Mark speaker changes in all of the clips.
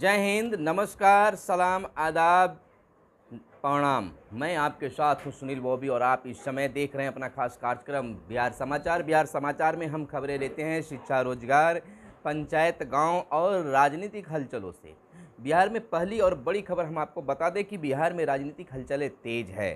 Speaker 1: जय हिंद नमस्कार सलाम आदाब प्रणाम मैं आपके साथ हूँ सुनील बोबी और आप इस समय देख रहे हैं अपना खास कार्यक्रम बिहार समाचार बिहार समाचार में हम खबरें लेते हैं शिक्षा रोजगार पंचायत गांव और राजनीतिक हलचलों से बिहार में पहली और बड़ी खबर हम आपको बता दें कि बिहार में राजनीतिक हलचलें तेज है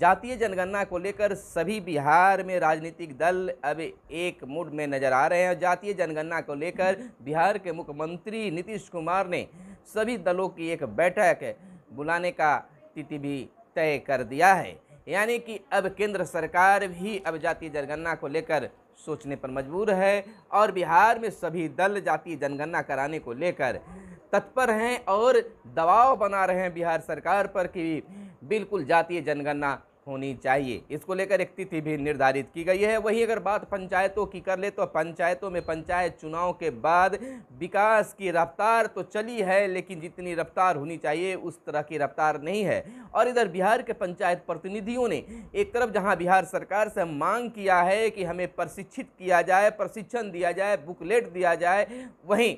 Speaker 1: जातीय जनगणना को लेकर सभी बिहार में राजनीतिक दल अब एक मूड में नज़र आ रहे हैं जातीय जनगणना को लेकर बिहार के मुख्यमंत्री नीतीश कुमार ने सभी दलों की एक बैठक बुलाने का तिथि भी तय कर दिया है यानी कि अब केंद्र सरकार भी अब जातीय जनगणना को लेकर सोचने पर मजबूर है और बिहार में सभी दल जातीय जनगणना कराने को लेकर तत्पर हैं और दबाव बना रहे हैं बिहार सरकार पर कि बिल्कुल जातीय जनगणना होनी चाहिए इसको लेकर एक तिथि भी निर्धारित की गई है वहीं अगर बात पंचायतों की कर ले तो पंचायतों में पंचायत चुनाव के बाद विकास की रफ्तार तो चली है लेकिन जितनी रफ्तार होनी चाहिए उस तरह की रफ्तार नहीं है और इधर बिहार के पंचायत प्रतिनिधियों ने एक तरफ जहाँ बिहार सरकार से मांग किया है कि हमें प्रशिक्षित किया जाए प्रशिक्षण दिया जाए बुकलेट दिया जाए वहीं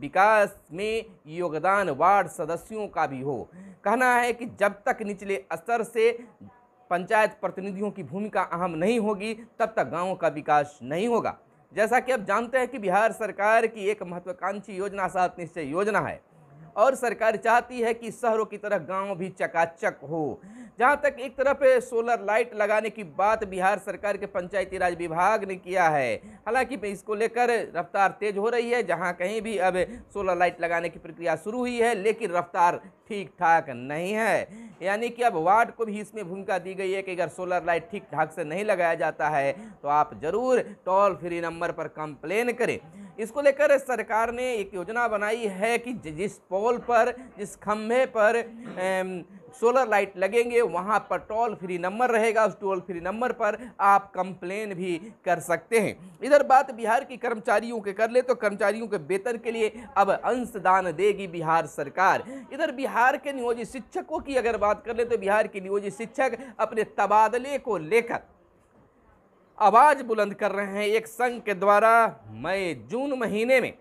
Speaker 1: विकास में योगदान वार्ड सदस्यों का भी हो कहना है कि जब तक निचले स्तर से पंचायत प्रतिनिधियों की भूमिका अहम नहीं होगी तब तक गांवों का विकास नहीं होगा जैसा कि आप जानते हैं कि बिहार सरकार की एक महत्वाकांक्षी योजना सात निश्चय योजना है और सरकार चाहती है कि शहरों की तरह गांव भी चकाचक हो जहां तक एक तरफ सोलर लाइट लगाने की बात बिहार सरकार के पंचायती राज विभाग ने किया है हालांकि इसको लेकर रफ्तार तेज हो रही है जहां कहीं भी अब सोलर लाइट लगाने की प्रक्रिया शुरू हुई है लेकिन रफ्तार ठीक ठाक नहीं है यानी कि अब वार्ड को भी इसमें भूमिका दी गई है कि अगर सोलर लाइट ठीक ठाक से नहीं लगाया जाता है तो आप ज़रूर टोल फ्री नंबर पर कंप्लेन करें इसको लेकर सरकार ने एक योजना बनाई है कि जिस पोल पर जिस खम्भे पर सोलर लाइट लगेंगे वहाँ पर टोल फ्री नंबर रहेगा उस टोल फ्री नंबर पर आप कंप्लेन भी कर सकते हैं इधर बात बिहार की कर्मचारियों के कर ले तो कर्मचारियों के वेतन के लिए अब अंशदान देगी बिहार सरकार इधर बिहार के नियोजित शिक्षकों की अगर बात कर ले तो बिहार के नियोजित शिक्षक अपने तबादले को लेकर आवाज़ बुलंद कर रहे हैं एक संघ के द्वारा मई जून महीने में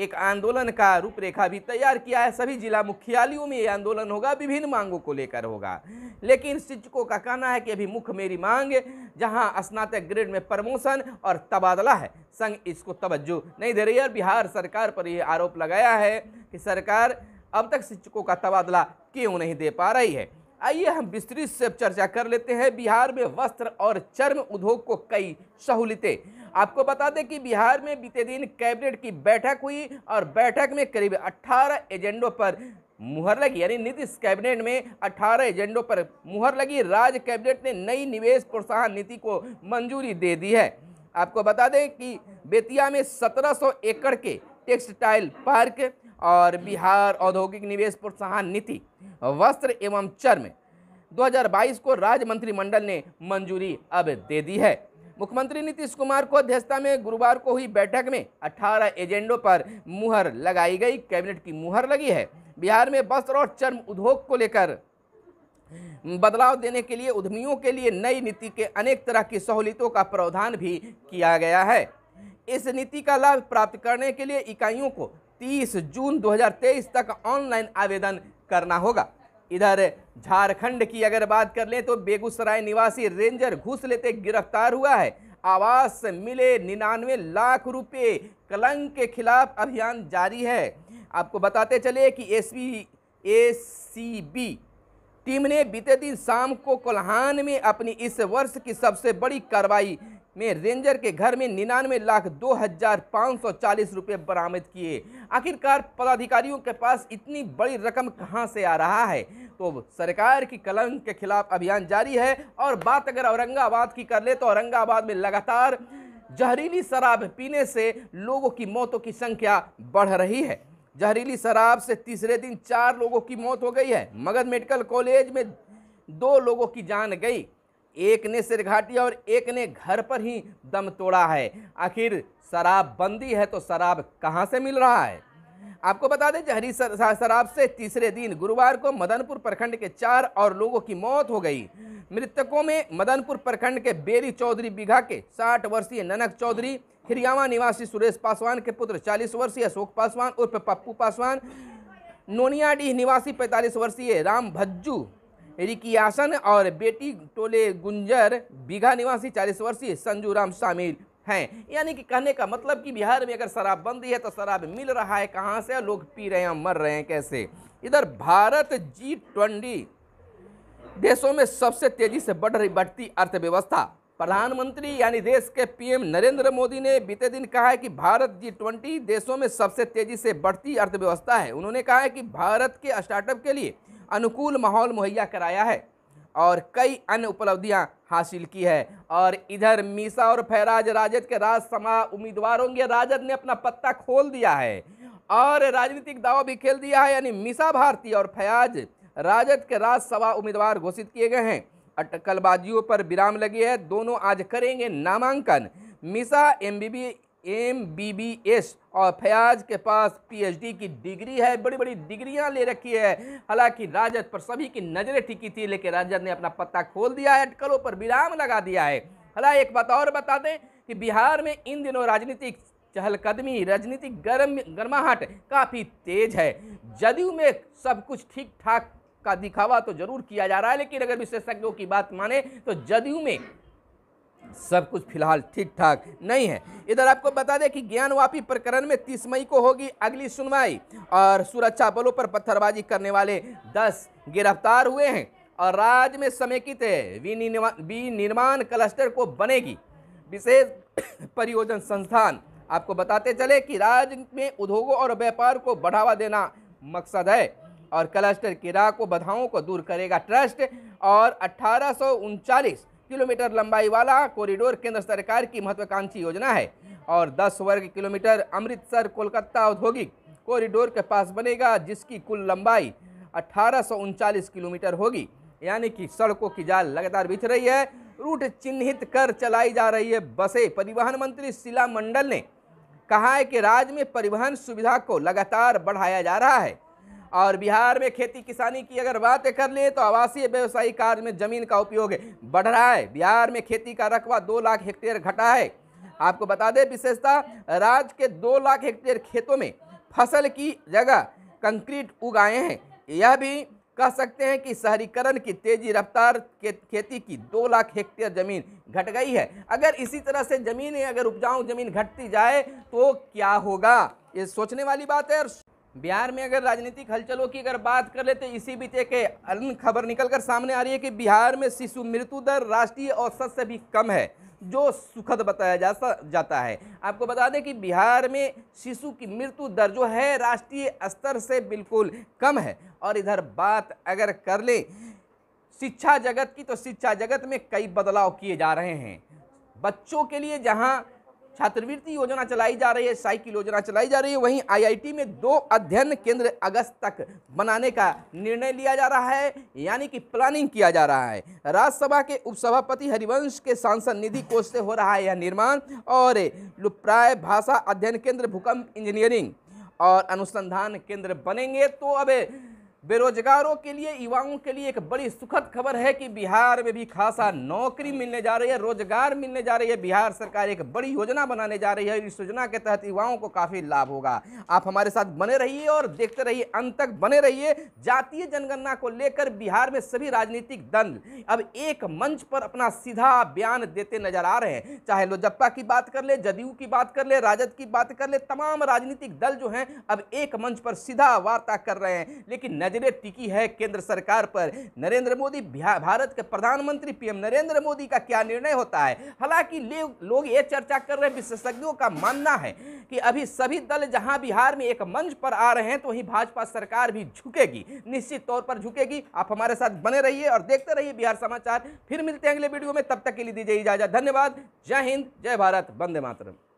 Speaker 1: एक आंदोलन का रूपरेखा भी तैयार किया है सभी जिला मुख्यालयों में ये आंदोलन होगा विभिन्न मांगों को लेकर होगा लेकिन शिक्षकों का कहना है कि अभी मुख्य मेरी मांग जहां स्नातक ग्रेड में प्रमोशन और तबादला है संघ इसको तवज्जो नहीं दे रही है और बिहार सरकार पर यह आरोप लगाया है कि सरकार अब तक शिक्षकों का तबादला क्यों नहीं दे पा रही है आइए हम विस्तृत से चर्चा कर लेते हैं बिहार में वस्त्र और चर्म उद्योग को कई सहूलियतें आपको बता दें कि बिहार में बीते दिन कैबिनेट की बैठक हुई और बैठक में करीब 18 एजेंडों पर मुहर लगी यानी नीतीश कैबिनेट में 18 एजेंडों पर मुहर लगी राज्य कैबिनेट ने नई निवेश प्रोत्साहन नीति को मंजूरी दे दी है आपको बता दें कि बेतिया में 1700 एकड़ के टेक्सटाइल पार्क और बिहार औद्योगिक निवेश प्रोत्साहन नीति वस्त्र एवं चर्म 2022 को राज्य मंत्रिमंडल ने मंजूरी अब दे दी है मुख्यमंत्री नीतीश कुमार को अध्यक्षता में गुरुवार को हुई बैठक में 18 एजेंडों पर मुहर लगाई गई कैबिनेट की मुहर लगी है बिहार में वस्त्र और चर्म उद्योग को लेकर बदलाव देने के लिए उद्यमियों के लिए नई नीति के अनेक तरह की सहूलियतों का प्रावधान भी किया गया है इस नीति का लाभ प्राप्त करने के लिए इकाइयों को 30 जून 2023 तक ऑनलाइन आवेदन करना होगा इधर झारखंड की अगर बात कर लें तो बेगूसराय निवासी रेंजर घुस लेते गिरफ्तार हुआ है आवास मिले निन्यानवे लाख रुपए कलंक के खिलाफ अभियान जारी है आपको बताते चले कि एस एसीबी टीम ने बीते दिन शाम को कोल्हान में अपनी इस वर्ष की सबसे बड़ी कार्रवाई में रेंजर के घर में निन्यानवे लाख दो हज़ार पाँच सौ चालीस रुपये बरामद किए आखिरकार पदाधिकारियों के पास इतनी बड़ी रकम कहाँ से आ रहा है तो सरकार की कलंक के खिलाफ अभियान जारी है और बात अगर औरंगाबाद की कर ले तो औरंगाबाद में लगातार जहरीली शराब पीने से लोगों की मौतों की संख्या बढ़ रही है जहरीली शराब से तीसरे दिन चार लोगों की मौत हो गई है मगध मेडिकल कॉलेज में दो लोगों की जान गई एक ने सिर घाटी और एक ने घर पर ही दम तोड़ा है आखिर शराब बंदी है तो शराब कहाँ से मिल रहा है आपको बता दें जहरी शराब से तीसरे दिन गुरुवार को मदनपुर प्रखंड के चार और लोगों की मौत हो गई मृतकों में मदनपुर प्रखंड के बेरी चौधरी बीघा के 60 वर्षीय ननक चौधरी हिरियावा निवासी सुरेश पासवान के पुत्र 40 वर्षीय अशोक पासवान उर्फ पप्पू पासवान नोनियाडीह निवासी 45 वर्षीय राम भज्जू रिकियासन और बेटी टोले गुंजर बीघा निवासी चालीस वर्षीय संजू राम शामिल हैं यानी कि कहने का मतलब कि बिहार में अगर शराब बंदी है तो शराब मिल रहा है कहाँ से लोग पी रहे हैं मर रहे हैं कैसे इधर भारत जी ट्वेंटी देशों में सबसे तेजी से बढ़ रही बढ़ती अर्थव्यवस्था प्रधानमंत्री यानी देश के पीएम नरेंद्र मोदी ने बीते दिन कहा है कि भारत जी ट्वेंटी देशों में सबसे तेजी से बढ़ती अर्थव्यवस्था है उन्होंने कहा है कि भारत के स्टार्टअप के लिए अनुकूल माहौल मुहैया कराया है और कई अन्य उपलब्धियां हासिल की है और इधर मीसा और फैराज राजद के राजसभा उम्मीदवार होंगे राजद ने अपना पत्ता खोल दिया है और राजनीतिक दावा भी खेल दिया है यानी मीसा भारती और फयाज राजद के राज्यसभा उम्मीदवार घोषित किए गए हैं अटकलबाजियों पर विराम लगी है दोनों आज करेंगे नामांकन Misa M B B M B B S और फयाज के पास पीएचडी की डिग्री है बड़ी बड़ी डिग्रियां ले रखी है हालांकि राजद पर सभी की नज़रें टिकी थी लेकिन राजद ने अपना पत्ता खोल दिया है अटकलों पर विराम लगा दिया है हालांकि एक बात और बता दें कि बिहार में इन दिनों राजनीतिक चहलकदमी राजनीतिक गर्म गर्माहट काफ़ी तेज है जदयू में सब कुछ ठीक ठाक का दिखावा तो जरूर किया जा रहा है लेकिन अगर विशेषज्ञों की बात माने तो जदयू में सब कुछ फिलहाल ठीक ठाक नहीं है इधर आपको बता दें कि ज्ञानवापी प्रकरण में 30 मई को होगी अगली सुनवाई और सुरक्षा बलों पर पत्थरबाजी करने वाले 10 गिरफ्तार हुए हैं और राज्य में समेकित विनिर्माण क्लस्टर को बनेगी विशेष परियोजन संस्थान आपको बताते चले कि राज्य में उद्योगों और व्यापार को बढ़ावा देना मकसद है और क्लस्टर की राह को बधाओं को दूर करेगा ट्रस्ट और अठारह किलोमीटर लंबाई वाला कॉरिडोर केंद्र सरकार की महत्वाकांक्षी योजना है और 10 वर्ग किलोमीटर अमृतसर कोलकाता औद्योगिक कॉरिडोर के पास बनेगा जिसकी कुल लंबाई अठारह किलोमीटर होगी यानी कि सड़कों की जाल लगातार बिछ रही है रूट चिन्हित कर चलाई जा रही है बसें परिवहन मंत्री शिला मंडल ने कहा है कि राज्य में परिवहन सुविधा को लगातार बढ़ाया जा रहा है और बिहार में खेती किसानी की अगर बातें कर ले तो आवासीय व्यवसायिक कार्य में जमीन का उपयोग बढ़ रहा है बिहार में खेती का रकबा दो लाख हेक्टेयर घटा है आपको बता दें विशेषता राज्य के दो लाख हेक्टेयर खेतों में फसल की जगह कंक्रीट उगाए हैं यह भी कह सकते हैं कि शहरीकरण की तेजी रफ्तार के खेती की दो लाख हेक्टेयर ज़मीन घट गई है अगर इसी तरह से ज़मीन अगर उपजाऊ ज़मीन घटती जाए तो क्या होगा ये सोचने वाली बात है और बिहार में अगर राजनीतिक हलचलों की अगर बात कर लेते इसी बीच एक अन्य खबर निकलकर सामने आ रही है कि बिहार में शिशु मृत्यु दर राष्ट्रीय औसत से भी कम है जो सुखद बताया जा जाता है आपको बता दें कि बिहार में शिशु की मृत्यु दर जो है राष्ट्रीय स्तर से बिल्कुल कम है और इधर बात अगर कर लें शिक्षा जगत की तो शिक्षा जगत में कई बदलाव किए जा रहे हैं बच्चों के लिए जहाँ छात्रवृत्ति योजना चलाई जा रही है साइकिल योजना चलाई जा रही है वहीं आईआईटी में दो अध्ययन केंद्र अगस्त तक बनाने का निर्णय लिया जा रहा है यानी कि प्लानिंग किया जा रहा है राज्यसभा के उपसभापति हरिवंश के सांसद निधि कोष से हो रहा है यह निर्माण और लुप्राय भाषा अध्ययन केंद्र भूकंप इंजीनियरिंग और अनुसंधान केंद्र बनेंगे तो अब बेरोजगारों के लिए युवाओं के लिए एक बड़ी सुखद खबर है कि बिहार में भी खासा नौकरी मिलने जा रही है रोजगार मिलने जा रही है बिहार सरकार एक बड़ी योजना बनाने जा रही है इस योजना के तहत युवाओं को काफ़ी लाभ होगा आप हमारे साथ बने रहिए और देखते रहिए अंत तक बने रहिए जातीय जनगणना को लेकर बिहार में सभी राजनीतिक दल अब एक मंच पर अपना सीधा बयान देते नजर आ रहे हैं चाहे लोजप्पा की बात कर ले जदयू की बात कर ले राजद की बात कर ले तमाम राजनीतिक दल जो है अब एक मंच पर सीधा वार्ता कर रहे हैं लेकिन नज़रें टिकी है केंद्र सरकार पर नरेंद्र मोदी भारत के प्रधानमंत्री पीएम नरेंद्र मोदी का क्या निर्णय होता है हालांकि लोग ये चर्चा कर रहे हैं विशेषज्ञों का मानना है कि अभी सभी दल जहां बिहार में एक मंच पर आ रहे हैं तो वहीं भाजपा सरकार भी झुकेगी निश्चित तौर पर झुकेगी आप हमारे साथ बने रहिए और देखते रहिए बिहार समाचार फिर मिलते हैं अगले वीडियो में तब तक के लिए दीजिए इजाजत धन्यवाद जय हिंद जय भारत वंदे मातरम